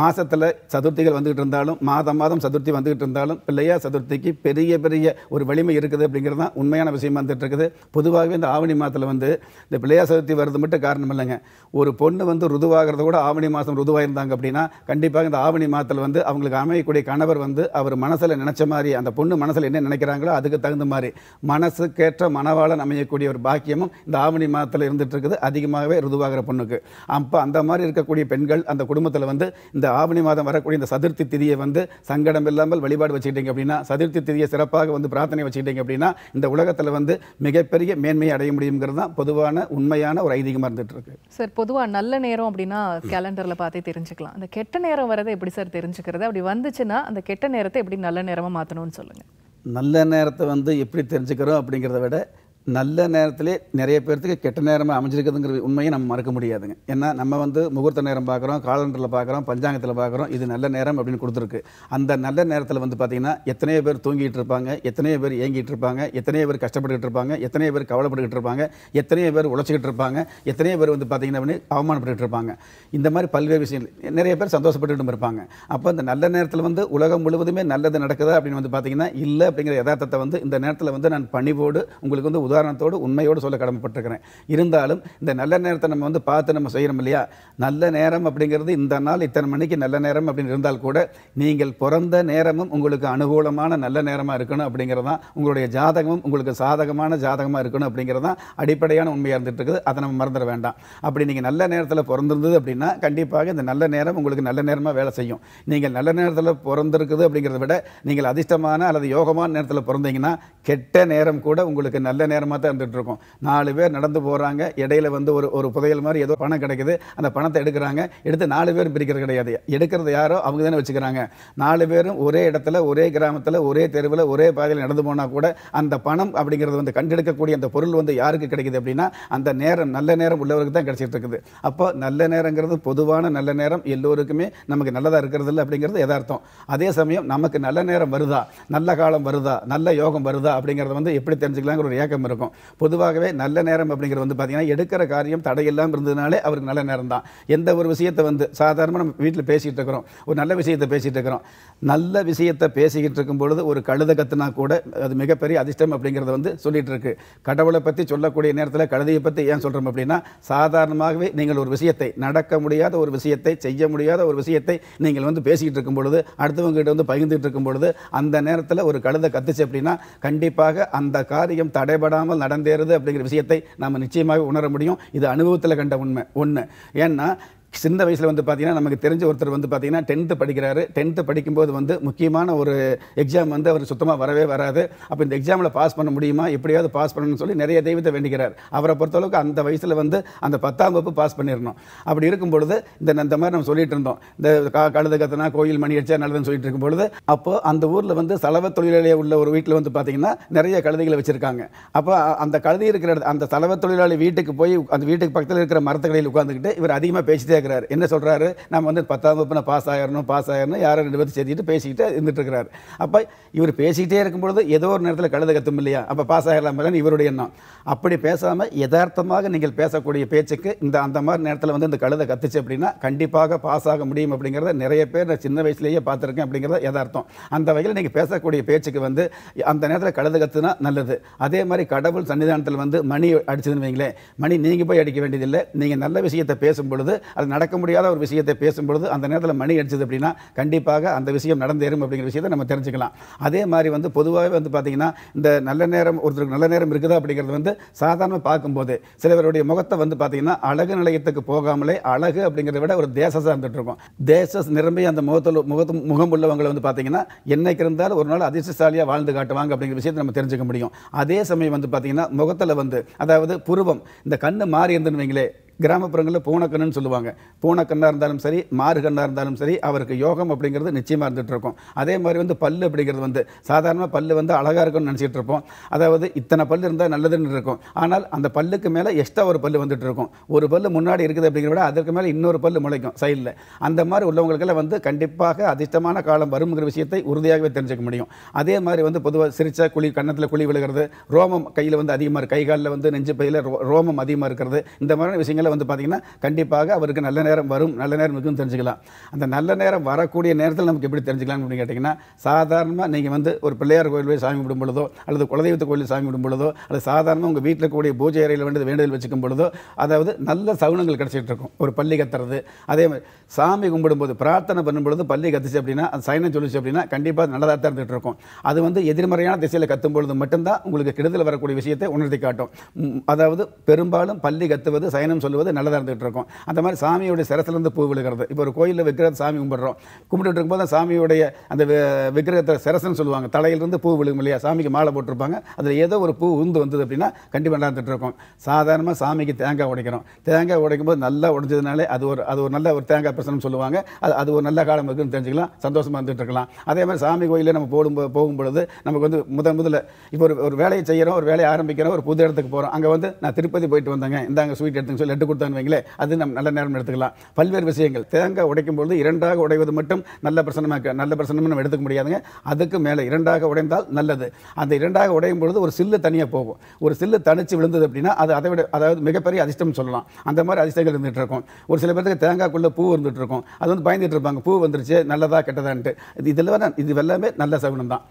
[SPEAKER 2] மாதத்தில் சதுர்த்திகள் வந்துக்கிட்டு இருந்தாலும் மாதம் மாதம் சதுர்த்தி வந்துக்கிட்டு இருந்தாலும் பிள்ளையார் சதுர்த்திக்கு பெரிய பெரிய ஒரு வலிமை இருக்குது அப்படிங்கிறது தான் உண்மையான விஷயமா வந்துட்டு இருக்குது பொதுவாகவே இந்த ஆவணி மாதத்தில் வந்து இந்த பிள்ளையார் சதுர்த்தி வர்றது மட்டும் காரணம் இல்லைங்க ஒரு பொண்ணு வந்து ருதுவாகிறத கூட ஆவணி மாதம் ருதுவாக இருந்தாங்க அப்படின்னா கண்டிப்பாக இந்த ஆவணி மாதத்தில் வந்து அவங்களுக்கு அமையக்கூடிய கணவர் வந்து அவர் மனசில் நினச்ச மாதிரி அந்த பொண்ணு மனசில் என்ன நினைக்கிறாங்களோ அதுக்கு தகுந்த மாதிரி மனசுக்கேற்ற மனவாளன் அமையக்கூடிய ஒரு பாக்கியமும் இந்த ஆவணி மாதத்தில் இருந்துட்டு இருக்குது அதிகமாகவே ருதுவாகிற பொண்ணுக்கு அப்போ அந்த மாதிரி இருக்கக்கூடிய பெண்கள் அந்த குடும்பத்தில் வந்து இந்த ஆவணி மாதம் வரக்கூடிய இந்த சதுர்த்தி திதியை வந்து சங்கடம் இல்லாமல் வழிபாடு வச்சுக்கிட்டீங்க அப்படின்னா சதுர்த்தி திதியை சிறப்பாக வந்து பிரார்த்தனை வச்சுக்கிட்டீங்க அப்படின்னா இந்த உலகத்தில் வந்து மிகப்பெரிய மேன்மையை அடைய முடியுங்கிறது தான் பொதுவான உண்மையான ஒரு ஐதீகமாக இருந்துகிட்டு இருக்கு
[SPEAKER 1] சார் பொதுவாக நல்ல நேரம் அப்படின்னா கேலண்டரில் பார்த்தே தெரிஞ்சுக்கலாம் அந்த கெட்ட நேரம் வரதை எப்படி சார் தெரிஞ்சுக்கிறது அப்படி வந்துச்சுன்னா அந்த கெட்ட கெட்ட நேரத்தை எப்படி நல்ல நேரமாக மாற்றணும்னு சொல்லுங்கள்
[SPEAKER 2] நல்ல நேரத்தை வந்து எப்படி தெரிஞ்சுக்கிறோம் அப்படிங்கிறத விட நல்ல நேரத்திலே நிறைய பேர்த்துக்கு கெட்ட நேரமாக அமைஞ்சிருக்குதுங்கிற உண்மையை நம்ம மறக்க முடியாதுங்க ஏன்னா நம்ம வந்து முகூர்த்த நேரம் பார்க்குறோம் காலண்டரில் பார்க்குறோம் பஞ்சாங்கத்தில் பார்க்குறோம் இது நல்ல நேரம் அப்படின்னு கொடுத்துருக்கு அந்த நல்ல நேரத்தில் வந்து பார்த்திங்கன்னா எத்தனையோ பேர் தூங்கிட்டு இருப்பாங்க எத்தனையோ பேர் ஏங்கிட்டு இருப்பாங்க எத்தனையோ பேர் கஷ்டப்பட்டுக்கிட்டு இருப்பாங்க எத்தனையோ பேர் கவலைப்பட்டுக்கிட்டு இருப்பாங்க எத்தனையோ பேர் உழைச்சிக்கிட்டு இருப்பாங்க எத்தனையோ பேர் வந்து பார்த்திங்கன்னா அவமானப்பட்டுக்கிட்டு இருப்பாங்க இந்த மாதிரி பல்வேறு விஷயங்கள் நிறைய பேர் சந்தோஷப்பட்டுக்கிட்டும் இருப்பாங்க அப்போ அந்த நல்ல நேரத்தில் வந்து உலகம் முழுவதுமே நல்லது நடக்குதா அப்படின்னு வந்து பார்த்திங்கன்னா இல்லை அப்படிங்கிற யதார்த்தத்தை வந்து இந்த நேரத்தில் வந்து நான் பணிவோடு உங்களுக்கு வந்து உதவ உதாரணத்தோடு உண்மையோடு சொல்ல கடமைப்பட்டிருக்கிறேன் இருந்தாலும் இந்த நல்ல நேரத்தை நம்ம வந்து பார்த்து நம்ம செய்கிறோம் இல்லையா நல்ல நேரம் அப்படிங்கிறது இந்த நாள் இத்தனை மணிக்கு நல்ல நேரம் அப்படின்னு இருந்தால் கூட நீங்கள் பிறந்த நேரமும் உங்களுக்கு அனுகூலமான நல்ல நேரமாக இருக்கணும் அப்படிங்கிறது தான் உங்களுடைய ஜாதகமும் உங்களுக்கு சாதகமான ஜாதகமாக இருக்கணும் அப்படிங்கிறது தான் அடிப்படையான உண்மையாக இருந்துட்டு இருக்குது அதை நம்ம மறந்துட வேண்டாம் அப்படி நீங்கள் நல்ல நேரத்தில் பிறந்திருந்தது அப்படின்னா கண்டிப்பாக இந்த நல்ல நேரம் உங்களுக்கு நல்ல நேரமாக வேலை செய்யும் நீங்கள் நல்ல நேரத்தில் பிறந்திருக்குது அப்படிங்கிறத விட நீங்கள் அதிர்ஷ்டமான அல்லது யோகமான நேரத்தில் பிறந்தீங்கன்னா கெட்ட நேரம் கூட உங்களுக்கு நல்ல நேரம் பயங்கரமாக தான் இருந்துகிட்ருக்கோம் நாலு பேர் நடந்து போகிறாங்க இடையில வந்து ஒரு ஒரு புதையல் மாதிரி ஏதோ பணம் கிடைக்குது அந்த பணத்தை எடுக்கிறாங்க எடுத்து நாலு பேர் பிரிக்கிறது கிடையாது எடுக்கிறது யாரோ அவங்க தானே வச்சுக்கிறாங்க நாலு பேரும் ஒரே இடத்துல ஒரே கிராமத்தில் ஒரே தெருவில் ஒரே பாதையில் நடந்து போனால் கூட அந்த பணம் அப்படிங்கிறது வந்து கண்டெடுக்கக்கூடிய அந்த பொருள் வந்து யாருக்கு கிடைக்குது அப்படின்னா அந்த நேரம் நல்ல நேரம் உள்ளவருக்கு தான் கிடைச்சிட்டு இருக்குது அப்போ நல்ல நேரங்கிறது பொதுவான நல்ல நேரம் எல்லோருக்குமே நமக்கு நல்லதாக இருக்கிறது இல்லை அப்படிங்கிறது எதார்த்தம் அதே சமயம் நமக்கு நல்ல நேரம் வருதா நல்ல காலம் வருதா நல்ல யோகம் வருதா அப்படிங்கிறத வந்து எப்படி தெரிஞ்சுக்கலாங்கிற ஒரு ஏக்கம் இருக்கும் இருக்கும் பொதுவாகவே நல்ல நேரம் அப்படிங்கிறது வந்து பார்த்தீங்கன்னா எடுக்கிற காரியம் தடையெல்லாம் இருந்ததுனாலே அவருக்கு நல்ல நேரம் தான் எந்த ஒரு விஷயத்தை வந்து சாதாரணமாக நம்ம வீட்டில் பேசிகிட்டு இருக்கிறோம் ஒரு நல்ல விஷயத்தை பேசிகிட்டு இருக்கிறோம் நல்ல விஷயத்தை பேசிக்கிட்டு இருக்கும் பொழுது ஒரு கழுத கத்துனா கூட அது மிகப்பெரிய அதிர்ஷ்டம் அப்படிங்கிறத வந்து சொல்லிட்டு இருக்கு கடவுளை பற்றி சொல்லக்கூடிய நேரத்தில் கழுதையை பற்றி ஏன் சொல்கிறோம் அப்படின்னா சாதாரணமாகவே நீங்கள் ஒரு விஷயத்தை நடக்க முடியாத ஒரு விஷயத்தை செய்ய முடியாத ஒரு விஷயத்தை நீங்கள் வந்து பேசிக்கிட்டு இருக்கும் பொழுது அடுத்தவங்ககிட்ட வந்து பகிர்ந்துட்டு இருக்கும் பொழுது அந்த நேரத்தில் ஒரு கழுதை கத்துச்சு அப்படின்னா கண்டிப்பாக அந்த காரியம் தடைபட செயல்படாமல் நடந்தேறுது அப்படிங்கிற விஷயத்தை நாம் நிச்சயமாக உணர முடியும் இது அனுபவத்தில் கண்ட உண்மை ஒன்று ஏன்னா சின்ன வயசில் வந்து பார்த்தீங்கன்னா நமக்கு தெரிஞ்ச ஒருத்தர் வந்து பார்த்தீங்கன்னா டென்த்து படிக்கிறாரு டென்த்து படிக்கும்போது வந்து முக்கியமான ஒரு எக்ஸாம் வந்து அவர் சுத்தமாக வரவே வராது அப்போ இந்த எக்ஸாமில் பாஸ் பண்ண முடியுமா எப்படியாவது பாஸ் பண்ணணும்னு சொல்லி நிறைய தெய்வத்தை வேண்டிக்கிறார் அவரை பொறுத்தளவுக்கு அந்த வயசில் வந்து அந்த பத்தாம் வகுப்பு பாஸ் பண்ணிடணும் அப்படி இருக்கும் பொழுது இந்த இந்த மாதிரி நம்ம சொல்லிட்டு இருந்தோம் இந்த கழுது கத்தனா கோயில் மணி அடிச்சா நல்லதுன்னு சொல்லிட்டு இருக்கும் பொழுது அப்போ அந்த ஊரில் வந்து சலவ தொழிலாளி உள்ள ஒரு வீட்டில் வந்து பார்த்தீங்கன்னா நிறைய கழுதைகளை வச்சுருக்காங்க அப்போ அந்த கழுதி இருக்கிற அந்த சலவ தொழிலாளி வீட்டுக்கு போய் அந்த வீட்டுக்கு பக்கத்தில் இருக்கிற மரத்துக்கடையில் உட்காந்துக்கிட்டு இவர் அதிகமாக பேசிட்டே கேட்குறாரு என்ன சொல்கிறாரு நம்ம வந்து பத்தாம் வகுப்பு நான் பாஸ் ஆகிடணும் பாஸ் ஆகிடணும் யாரும் ரெண்டு பேர்த்து சேர்த்துக்கிட்டு பேசிக்கிட்டு இருந்துட்டு இருக்கிறாரு அப்போ இவர் பேசிக்கிட்டே இருக்கும்பொழுது ஏதோ ஒரு நேரத்தில் கழுத கத்தும் இல்லையா அப்போ பாஸ் ஆகிடலாம் இவருடைய எண்ணம் அப்படி பேசாமல் யதார்த்தமாக நீங்கள் பேசக்கூடிய பேச்சுக்கு இந்த அந்த மாதிரி நேரத்தில் வந்து இந்த கழுத கத்துச்சு அப்படின்னா கண்டிப்பாக பாஸ் ஆக முடியும் அப்படிங்கிறத நிறைய பேர் நான் சின்ன வயசுலேயே பார்த்துருக்கேன் அப்படிங்கிறத யதார்த்தம் அந்த வகையில் நீங்கள் பேசக்கூடிய பேச்சுக்கு வந்து அந்த நேரத்தில் கழுத கத்துனா நல்லது அதே மாதிரி கடவுள் சன்னிதானத்தில் வந்து மணி அடிச்சதுன்னு வைங்களேன் மணி நீங்கள் போய் அடிக்க வேண்டியதில்லை நீங்கள் நல்ல விஷயத்தை பேசும் பொழுது அது நடக்க முடியாத ஒரு விஷயத்தை பேசும்பொழுது அந்த நேரத்தில் மணி அடிச்சது அப்படின்னா கண்டிப்பாக அந்த விஷயம் நடந்தேறும் அப்படிங்கிற விஷயத்தை நம்ம தெரிஞ்சுக்கலாம் அதே மாதிரி வந்து பொதுவாகவே வந்து பார்த்திங்கன்னா இந்த நல்ல நேரம் ஒருத்தருக்கு நல்ல நேரம் இருக்குதா அப்படிங்கிறது வந்து சாதாரணமாக பார்க்கும்போது சிலவருடைய முகத்தை வந்து பார்த்திங்கன்னா அழகு நிலையத்துக்கு போகாமலே அழகு அப்படிங்கிறத விட ஒரு தேச இருந்துகிட்டு இருக்கும் தேச நிரம்பி அந்த முகத்தில் முகத்து முகம் உள்ளவங்களை வந்து பார்த்திங்கன்னா என்னைக்கு இருந்தாலும் ஒரு நாள் அதிர்ஷ்டசாலியாக வாழ்ந்து காட்டுவாங்க அப்படிங்கிற விஷயத்தை நம்ம தெரிஞ்சுக்க முடியும் அதே சமயம் வந்து பார்த்திங்கன்னா முகத்தில் வந்து அதாவது புருவம் இந்த கண்ணு மாறி இருந்துன்னு வைங்களே கிராமப்புறங்களில் பூனக்கண்ணுன்னு சொல்லுவாங்க பூனக்கண்ணாக இருந்தாலும் சரி மாறு கண்ணாக இருந்தாலும் சரி அவருக்கு யோகம் அப்படிங்கிறது நிச்சயமாக இருந்துகிட்டு இருக்கும் அதே மாதிரி வந்து பல் அப்படிங்கிறது வந்து சாதாரணமாக பல் வந்து அழகாக இருக்கும்னு நினச்சிட்டு இருப்போம் அதாவது இத்தனை பல் இருந்தால் நல்லதுன்னு இருக்கும் ஆனால் அந்த பல்லுக்கு மேலே எக்ஸ்ட்ரா ஒரு பல் வந்துட்டு இருக்கும் ஒரு பல் முன்னாடி இருக்குது அப்படிங்கிற விட அதற்கு மேலே இன்னொரு பல் முளைக்கும் சைடில் அந்த மாதிரி உள்ளவங்களுக்கெல்லாம் வந்து கண்டிப்பாக அதிர்ஷ்டமான காலம் வருங்கிற விஷயத்தை உறுதியாகவே தெரிஞ்சுக்க முடியும் அதே மாதிரி வந்து பொதுவாக சிரிச்சா குழி கன்னத்தில் குழி விழுகிறது ரோமம் கையில் வந்து அதிகமாக கை காலில் வந்து நெஞ்சு பையில் ரோமம் அதிகமாக இருக்கிறது இந்த மாதிரியான விஷயங்கள் வகையில் வந்து பார்த்திங்கன்னா கண்டிப்பாக அவருக்கு நல்ல நேரம் வரும் நல்ல நேரம் இருக்குன்னு தெரிஞ்சுக்கலாம் அந்த நல்ல நேரம் வரக்கூடிய நேரத்தில் நமக்கு எப்படி தெரிஞ்சுக்கலாம் அப்படின்னு கேட்டிங்கன்னா சாதாரணமாக நீங்கள் வந்து ஒரு பிள்ளையார் கோயில் போய் சாமி விடும் பொழுதோ அல்லது குலதெய்வத்து கோயில் சாமி விடும் பொழுதோ அல்லது சாதாரணமாக உங்கள் வீட்டில் கூடிய பூஜை அறையில் வேண்டியது வேண்டுதல் வச்சுக்கும் பொழுதோ அதாவது நல்ல சவுனங்கள் கிடச்சிட்டு இருக்கும் ஒரு பள்ளி கத்துறது அதே மாதிரி சாமி கும்பிடும்போது பிரார்த்தனை பண்ணும் பொழுது பள்ளி கத்துச்சு அப்படின்னா அந்த சைனம் சொல்லிச்சு அப்படின்னா கண்டிப்பாக நல்லதாக தான் இருந்துகிட்டு இருக்கும் அது வந்து எதிர்மறையான திசையில் கத்தும் பொழுது மட்டும்தான் உங்களுக்கு கெடுதல் வரக்கூடிய விஷயத்தை உணர்த்தி காட்டும் அதாவது பெரும்பாலும் பள்ளி கத்துவது சைனம் சொல்லுவது சொல்லுவது நல்லதாக இருந்துகிட்டு இருக்கும் அந்த மாதிரி சாமியோடைய சிரசிலேருந்து பூ விழுகிறது இப்போ ஒரு கோயிலில் விக்கிரகத்தை சாமி கும்பிட்றோம் கும்பிட்டுட்டு இருக்கும்போது சாமியுடைய அந்த விக்கிரகத்தை சிரசன்னு சொல்லுவாங்க தலையிலிருந்து பூ விழுகும் இல்லையா சாமிக்கு மாலை போட்டிருப்பாங்க அதில் ஏதோ ஒரு பூ உந்து வந்தது அப்படின்னா கண்டிப்பாக நல்லா இருந்துகிட்டு இருக்கும் சாதாரணமாக சாமிக்கு தேங்காய் உடைக்கிறோம் தேங்காய் உடைக்கும்போது நல்லா உடைஞ்சதுனாலே அது ஒரு அது ஒரு நல்ல ஒரு தேங்காய் பிரசனம் சொல்லுவாங்க அது அது ஒரு நல்ல காலம் இருக்குன்னு தெரிஞ்சுக்கலாம் சந்தோஷமாக இருந்துகிட்டு இருக்கலாம் அதே மாதிரி சாமி கோயிலில் நம்ம போடும் போகும் பொழுது நமக்கு வந்து முதல் முதல்ல இப்போ ஒரு ஒரு வேலையை செய்கிறோம் ஒரு வேலையை ஆரம்பிக்கிறோம் ஒரு புது இடத்துக்கு போகிறோம் அங்கே வந்து நான் திருப்பதி போயிட்டு வந்தேங்க இந்தாங்க ஸ்வீட் எடுத்துங்க சொல்லி லட்டு கண்டு கொடுத்தான்னு வைங்களேன் அது நம்ம நல்ல நேரம் எடுத்துக்கலாம் பல்வேறு விஷயங்கள் தேங்காய் உடைக்கும் பொழுது இரண்டாக உடைவது மட்டும் நல்ல பிரசனமாக நல்ல பிரசனமும் நம்ம எடுத்துக்க முடியாதுங்க அதுக்கு மேலே இரண்டாக உடைந்தால் நல்லது அந்த இரண்டாக உடையும் பொழுது ஒரு சில்லு தனியாக போகும் ஒரு சில்லு தனிச்சு விழுந்தது அப்படின்னா அது அதை விட அதாவது மிகப்பெரிய அதிர்ஷ்டம் சொல்லலாம் அந்த மாதிரி அதிர்ஷ்டங்கள் இருந்துகிட்டு இருக்கும் ஒரு சில பேருக்கு தேங்காய்க்குள்ளே பூ வந்துட்டு இருக்கும் அது வந்து பயந்துட்டு இருப்பாங்க பூ வந்துருச்சு நல்லதா கெட்டதான்ட்டு இது இதில் இது எல்லாமே நல்ல சகுனம் தான்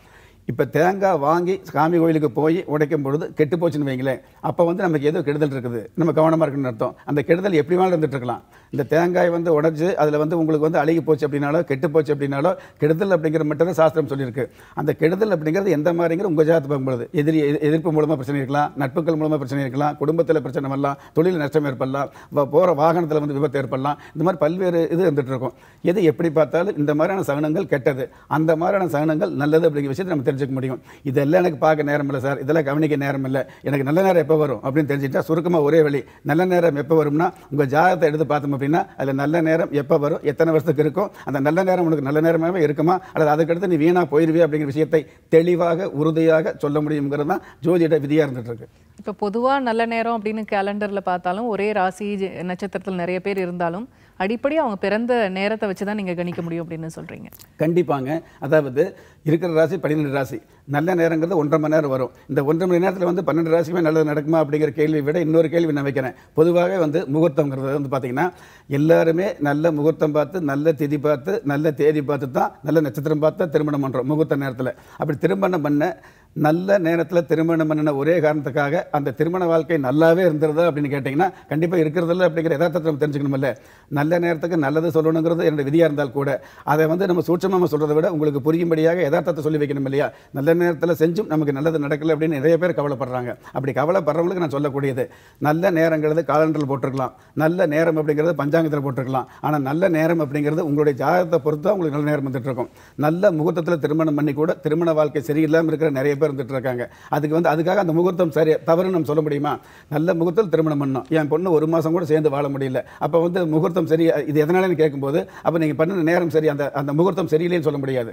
[SPEAKER 2] இப்போ தேங்காய் வாங்கி சாமி கோயிலுக்கு போய் உடைக்கும் பொழுது கெட்டு போச்சுன்னு வைங்களேன் அப்போ வந்து நமக்கு ஏதோ கெடுதல் இருக்குது நம்ம கவனமாக இருக்குன்னு அர்த்தம் அந்த கெடுதல் எப்படி வேணாலும் இருந்துட்டு இருக்கலாம் இந்த தேங்காய் வந்து உடஞ்சி அதில் வந்து உங்களுக்கு வந்து அழுகி போச்சு அப்படின்னாலோ கெட்டு போச்சு அப்படின்னாலோ கெடுதல் அப்படிங்கிற மட்டும் தான் சாஸ்திரம் சொல்லியிருக்கு அந்த கெடுதல் அப்படிங்கிறது எந்த மாதிரிங்கிற உங்கள் ஜாத்து பார்க்கும்பொழுது எதிரி எதிர்ப்பு மூலமாக பிரச்சனை இருக்கலாம் நட்புகள் மூலமாக பிரச்சனை இருக்கலாம் குடும்பத்தில் பிரச்சனை வரலாம் தொழில் நஷ்டம் ஏற்படலாம் போகிற வாகனத்தில் வந்து விபத்து ஏற்படலாம் இந்த மாதிரி பல்வேறு இது இருந்துகிட்டு இருக்கும் எது எப்படி பார்த்தாலும் இந்த மாதிரியான சகனங்கள் கெட்டது அந்த மாதிரியான சகனங்கள் நல்லது அப்படிங்கிற விஷயத்தை நம்ம தெரிஞ்சுக்க முடியும் இதெல்லாம் எனக்கு பார்க்க நேரம் இல்லை சார் இதெல்லாம் கவனிக்க நேரம் இல்லை எனக்கு நல்ல நேரம் எப்போ வரும் அப்படின்னு தெரிஞ்சுட்டா சுருக்கமாக ஒரே வழி நல்ல நேரம் எப்போ வரும்னா உங்கள் ஜாதகத்தை எடுத்து பார்த்தோம் அப்படின்னா அதில் நல்ல நேரம் எப்போ வரும் எத்தனை வருஷத்துக்கு இருக்கும் அந்த நல்ல நேரம் உனக்கு நல்ல நேரமாகவே இருக்குமா அல்லது அதுக்கடுத்து நீ வீணாக போயிடுவே அப்படிங்கிற விஷயத்தை தெளிவாக உறுதியாக சொல்ல முடியுங்கிறது தான் ஜோதிட விதியாக இருந்துகிட்ருக்கு
[SPEAKER 1] இப்போ பொதுவாக நல்ல நேரம் அப்படின்னு கேலண்டரில் பார்த்தாலும் ஒரே ராசி நட்சத்திரத்தில் நிறைய பேர் இருந்தாலும் அடிப்படை அவங்க பிறந்த நேரத்தை வச்சு தான் நீங்கள் கணிக்க முடியும் அப்படின்னு சொல்கிறீங்க
[SPEAKER 2] கண்டிப்பாங்க அதாவது இருக்கிற ராசி பன்னிரெண்டு ராசி நல்ல நேரங்கிறது ஒன்றரை மணி நேரம் வரும் இந்த ஒன்றரை மணி நேரத்தில் வந்து பன்னெண்டு ராசிக்குமே நல்லது நடக்குமா அப்படிங்கிற கேள்வி விட இன்னொரு கேள்வி நான் வைக்கிறேன் பொதுவாகவே வந்து முகூர்த்தங்கிறது வந்து பார்த்திங்கன்னா எல்லாருமே நல்ல முகூர்த்தம் பார்த்து நல்ல திதி பார்த்து நல்ல தேதி பார்த்து தான் நல்ல நட்சத்திரம் பார்த்து தான் திருமணம் பண்ணுறோம் முகூர்த்த நேரத்தில் அப்படி திருமணம் பண்ண நல்ல நேரத்தில் திருமணம் பண்ணின ஒரே காரணத்துக்காக அந்த திருமண வாழ்க்கை நல்லாவே இருந்திருந்தா அப்படின்னு கேட்டிங்கன்னா கண்டிப்பாக இருக்கிறதில்ல அப்படிங்கிற யதார்த்தத்தை நம்ம தெரிஞ்சுக்கணுமில்ல நல்ல நேரத்துக்கு நல்லது சொல்லணுங்கிறது என்னுடைய விதியாக இருந்தால் கூட அதை வந்து நம்ம சூட்சமாக சொல்கிறத விட உங்களுக்கு புரியும்படியாக யதார்த்தத்தை சொல்லி வைக்கணும் இல்லையா நல்ல நேரத்தில் செஞ்சும் நமக்கு நல்லது நடக்கலை அப்படின்னு நிறைய பேர் கவலைப்படுறாங்க அப்படி கவலைப்படுறவங்களுக்கு நான் சொல்லக்கூடியது நல்ல நேரங்கிறது காலண்டரில் போட்டிருக்கலாம் நல்ல நேரம் அப்படிங்கிறது பஞ்சாங்கத்தில் போட்டிருக்கலாம் ஆனால் நல்ல நேரம் அப்படிங்கிறது உங்களுடைய ஜாதகத்தை பொறுத்து உங்களுக்கு நல்ல நேரம் வந்துட்டு இருக்கும் நல்ல முகூர்த்தத்தில் திருமணம் பண்ணி கூட திருமண வாழ்க்கை சரியில்லாமல் இருக்கிற நிறைய பேர் பிறந்துட்டு இருக்காங்க அதுக்கு வந்து அதுக்காக அந்த முகூர்த்தம் சரி தவறு நம்ம சொல்ல முடியுமா நல்ல முகூர்த்தம் திருமணம் பண்ணோம் என் பொண்ணு ஒரு மாதம் கூட சேர்ந்து வாழ முடியல அப்போ வந்து முகூர்த்தம் சரி இது எதனாலன்னு கேட்கும்போது அப்போ நீங்கள் பண்ண நேரம் சரி அந்த அந்த முகூர்த்தம் சரியில்லைன்னு சொல்ல முடியாது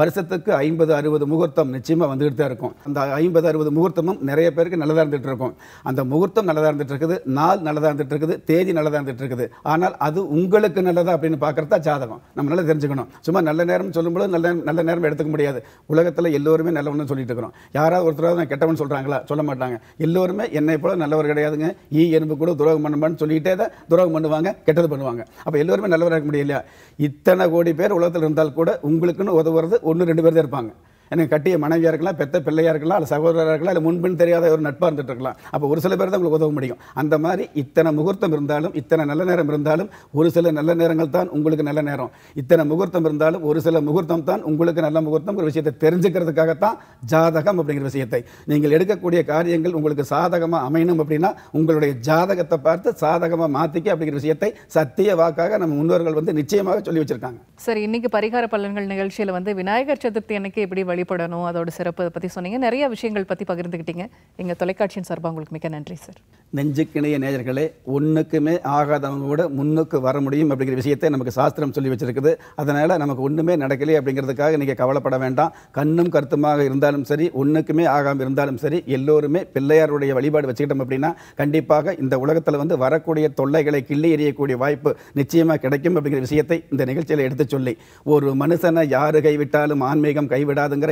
[SPEAKER 2] வருஷத்துக்கு ஐம்பது அறுபது முகூர்த்தம் நிச்சயமாக வந்துகிட்டு தான் இருக்கும் அந்த ஐம்பது அறுபது முகூர்த்தமும் நிறைய பேருக்கு நல்லதாக இருந்துகிட்டு இருக்கும் அந்த முகூர்த்தம் நல்லதாக இருந்துகிட்டு இருக்குது நாள் நல்லதாக இருந்துகிட்டு இருக்குது தேதி நல்லதாக இருந்துகிட்டு இருக்குது ஆனால் அது உங்களுக்கு நல்லதா அப்படின்னு பார்க்குறதா ஜாதகம் நம்ம நல்லா தெரிஞ்சுக்கணும் சும்மா நல்ல நேரம் சொல்லும்போது நல்ல நல்ல நேரம் எடுத்துக்க முடியாது உலகத்தில் எல்லோருமே நல்லவன்னு சொல்லிட்டு இருக்கிறோம் யாராவது ஒருத்தராக நான் கெட்டவன் சொல்கிறாங்களா சொல்ல மாட்டாங்க எல்லோருமே என்னை போல நல்லவர் கிடையாதுங்க ஈ எறும்பு கூட துரோகம் பண்ணுமான்னு சொல்லிட்டே தான் துரோகம் பண்ணுவாங்க கெட்டது பண்ணுவாங்க அப்போ எல்லோருமே நல்லவராக இருக்க முடியலையா இத்தனை கோடி பேர் உலகத்தில் இருந்தால் கூட உங்களுக்குன்னு உதவுறது ஒன்று ரெண்டு பேர் தான் இருப்பாங்க எனக்கு கட்டிய மனைவியாக இருக்கலாம் பெத்த பிள்ளையாக இருக்கலாம் இல்லை சகோதரராக இருக்கலாம் இல்லை முன்பின் தெரியாத ஒரு நட்பாக இருந்துட்டு இருக்கலாம் அப்போ ஒரு சில பேர் தான் உங்களுக்கு உதவ முடியும் அந்த மாதிரி இத்தனை முகூர்த்தம் இருந்தாலும் இத்தனை நல்ல நேரம் இருந்தாலும் ஒரு சில நல்ல நேரங்கள் தான் உங்களுக்கு நல்ல நேரம் இத்தனை முகூர்த்தம் இருந்தாலும் ஒரு சில முகூர்த்தம் தான் உங்களுக்கு நல்ல முகூர்த்தம் ஒரு விஷயத்தை தெரிஞ்சுக்கிறதுக்காகத்தான் ஜாதகம் அப்படிங்கிற விஷயத்தை நீங்கள் எடுக்கக்கூடிய காரியங்கள் உங்களுக்கு சாதகமாக அமையணும் அப்படின்னா உங்களுடைய ஜாதகத்தை பார்த்து சாதகமாக மாற்றிக்க அப்படிங்கிற விஷயத்தை சத்திய வாக்காக நம்ம முன்னோர்கள் வந்து நிச்சயமாக சொல்லி வச்சிருக்காங்க
[SPEAKER 1] சரி இன்னைக்கு பரிகார பலன்கள் நிகழ்ச்சியில் வந்து விநாயகர் சதுர்த்தி அன்னைக்கு எப்படி வழி வெளிப்படணும் அதோட சிறப்பு பற்றி சொன்னீங்க நிறைய விஷயங்கள் பற்றி பகிர்ந்துக்கிட்டீங்க எங்கள் தொலைக்காட்சியின் சார்பாக உங்களுக்கு மிக நன்றி சார்
[SPEAKER 2] நெஞ்சுக்கிணைய நேயர்களே ஒன்றுக்குமே ஆகாதவங்க கூட முன்னுக்கு வர முடியும் அப்படிங்கிற விஷயத்தை நமக்கு சாஸ்திரம் சொல்லி வச்சிருக்குது அதனால் நமக்கு ஒன்றுமே நடக்கலையே அப்படிங்கிறதுக்காக நீங்கள் கவலைப்பட வேண்டாம் கண்ணும் கருத்துமாக இருந்தாலும் சரி ஒன்றுக்குமே ஆகாமல் இருந்தாலும் சரி எல்லோருமே பிள்ளையாருடைய வழிபாடு வச்சுக்கிட்டோம் அப்படின்னா கண்டிப்பாக இந்த உலகத்தில் வந்து வரக்கூடிய தொல்லைகளை கிள்ளி எறியக்கூடிய வாய்ப்பு நிச்சயமாக கிடைக்கும் அப்படிங்கிற விஷயத்தை இந்த நிகழ்ச்சியில் எடுத்து சொல்லி ஒரு மனுஷனை யார் கைவிட்டாலும் ஆன்மீகம் கைவிடாதுங்கிற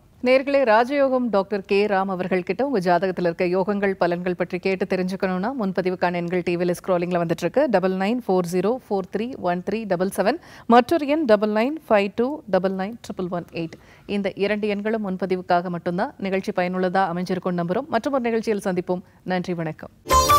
[SPEAKER 1] நேர்களே ராஜயோகம் டாக்டர் கே ராம் அவர்கள் கிட்ட உங்கள் ஜாதகத்தில் இருக்க யோகங்கள் பலன்கள் பற்றி கேட்டு தெரிஞ்சுக்கணும்னா முன்பதிவுக்கான எண்கள் டிவியில் ஸ்க்ரோலிங்கில் வந்துட்டு இருக்கு double nine four zero four three one three double seven மற்றொரு எண் double nine five two double nine triple one eight இந்த இரண்டு எண்களும் முன்பதிவுக்காக மட்டும்தான் நிகழ்ச்சி பயனுள்ளதாக அமைஞ்சிருக்கும் நம்புகிறோம் மற்றும் ஒரு நிகழ்ச்சியில் சந்திப்போம் நன்றி வணக்கம்